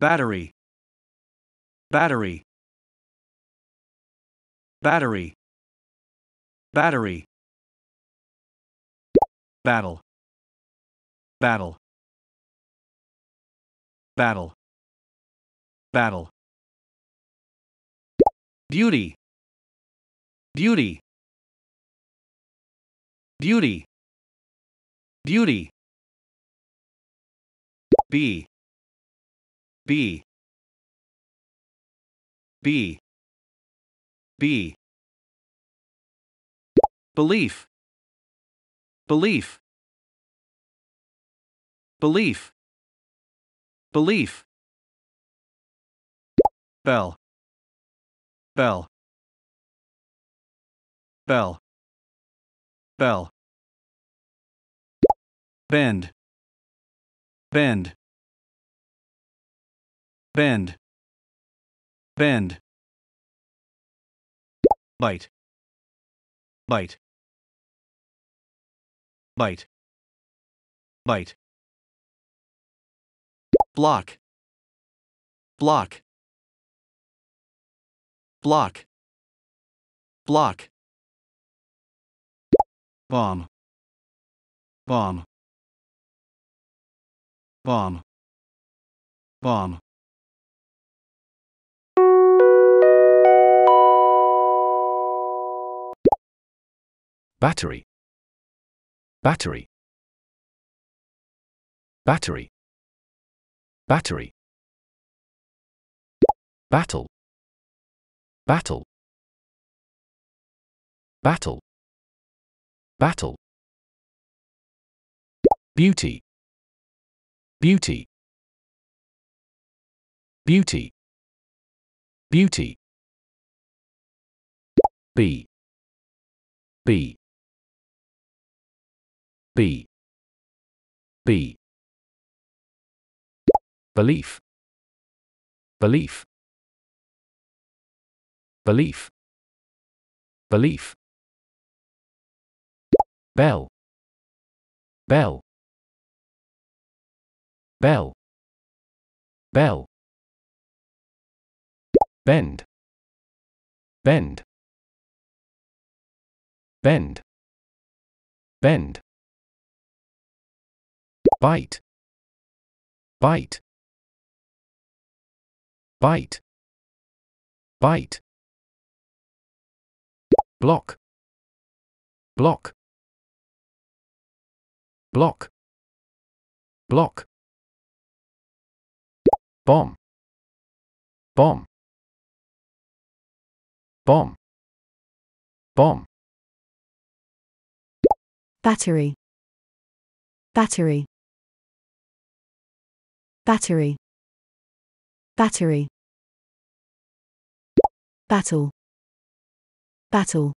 battery battery battery battery battle battle battle battle beauty beauty beauty beauty b B B B Belief Belief Belief Belief Bell Bell Bell Bell Bend Bend bend bend bite bite bite bite block block block block bomb bomb bomb bomb Battery. Battery. Battery. Battery. Battle. Battle. Battle. Battle. Beauty. Beauty. Beauty. Beauty. B. B. B. B. Belief. Belief. Belief. Belief. Bell. Bell. Bell. Bell. Bend. Bend. Bend. Bend. Bite. Bite. Bite. Bite. Block. Block. Block. Block. Bomb. Bomb. Bomb. Bomb. Battery. Battery battery, battery, battle, battle,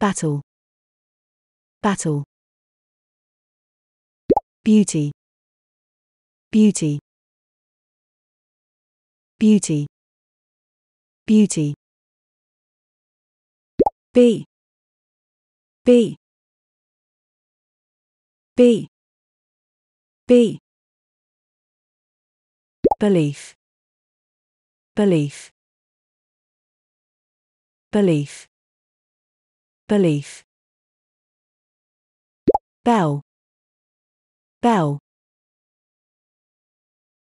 battle, battle, beauty, beauty, beauty, beauty, b, b, b. B. Belief. Belief. Belief. Belief. Bell. Bell.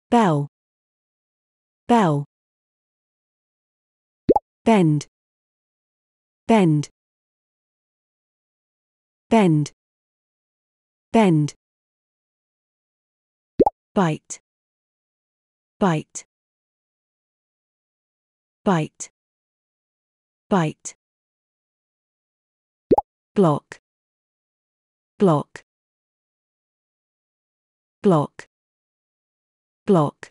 Bell. Bell. Bend. Bend. Bend. Bend bite bite bite bite block block block block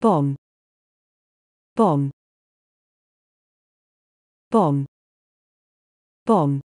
bomb bomb bomb bomb